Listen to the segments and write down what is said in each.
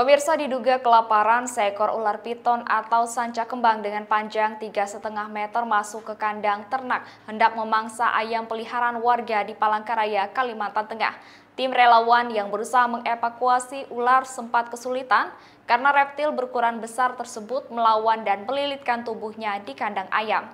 Pemirsa diduga kelaparan, seekor ular piton atau sanca kembang dengan panjang 3,5 meter masuk ke kandang ternak hendak memangsa ayam peliharaan warga di Palangkaraya, Kalimantan Tengah. Tim relawan yang berusaha mengevakuasi ular sempat kesulitan karena reptil berukuran besar tersebut melawan dan melilitkan tubuhnya di kandang ayam.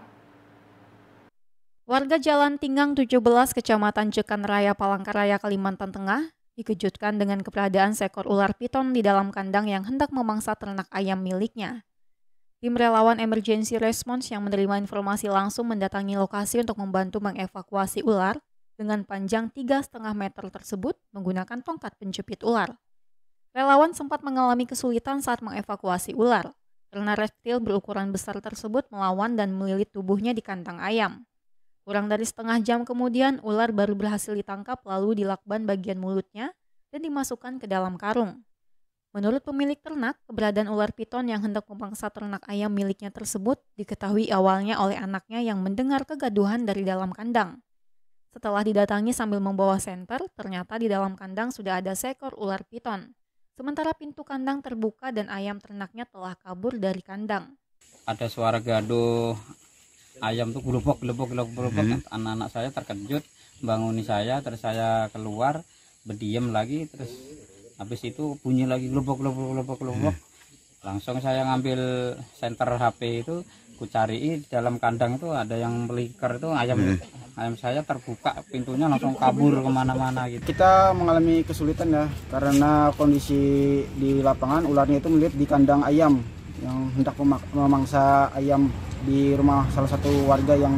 Warga Jalan Tinggang 17 Kecamatan Jekan Raya Palangkaraya Kalimantan Tengah dikejutkan dengan keberadaan seekor ular piton di dalam kandang yang hendak memangsa ternak ayam miliknya. Tim relawan emergency response yang menerima informasi langsung mendatangi lokasi untuk membantu mengevakuasi ular dengan panjang 3,5 meter tersebut menggunakan tongkat penjepit ular. Relawan sempat mengalami kesulitan saat mengevakuasi ular, karena reptil berukuran besar tersebut melawan dan melilit tubuhnya di kandang ayam. Kurang dari setengah jam kemudian, ular baru berhasil ditangkap lalu dilakban bagian mulutnya dan dimasukkan ke dalam karung. Menurut pemilik ternak, keberadaan ular piton yang hendak memangsa ternak ayam miliknya tersebut diketahui awalnya oleh anaknya yang mendengar kegaduhan dari dalam kandang. Setelah didatangi sambil membawa senter, ternyata di dalam kandang sudah ada seekor ular piton. Sementara pintu kandang terbuka dan ayam ternaknya telah kabur dari kandang. Ada suara gaduh ayam tuh gelubuk gelubuk gelubuk gelubuk hmm. anak-anak saya terkejut banguni saya terus saya keluar berdiam lagi terus habis itu bunyi lagi gelubuk gelubuk gelubuk gelubuk hmm. langsung saya ngambil senter HP itu ku cari di dalam kandang itu ada yang melikar itu ayam hmm. ayam saya terbuka pintunya langsung kabur kemana-mana gitu kita mengalami kesulitan ya karena kondisi di lapangan ularnya itu melihat di kandang ayam yang hendak memangsa ayam di rumah salah satu warga yang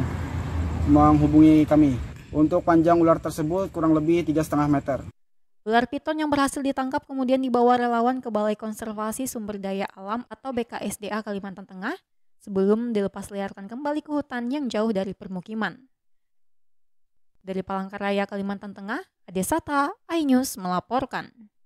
menghubungi kami. Untuk panjang ular tersebut kurang lebih tiga setengah meter. Ular piton yang berhasil ditangkap kemudian dibawa relawan ke Balai Konservasi Sumber Daya Alam atau BKSDA Kalimantan Tengah sebelum dilepas liarkan kembali ke hutan yang jauh dari permukiman. Dari Palangkaraya, Kalimantan Tengah, Adesata Sata, iNews melaporkan.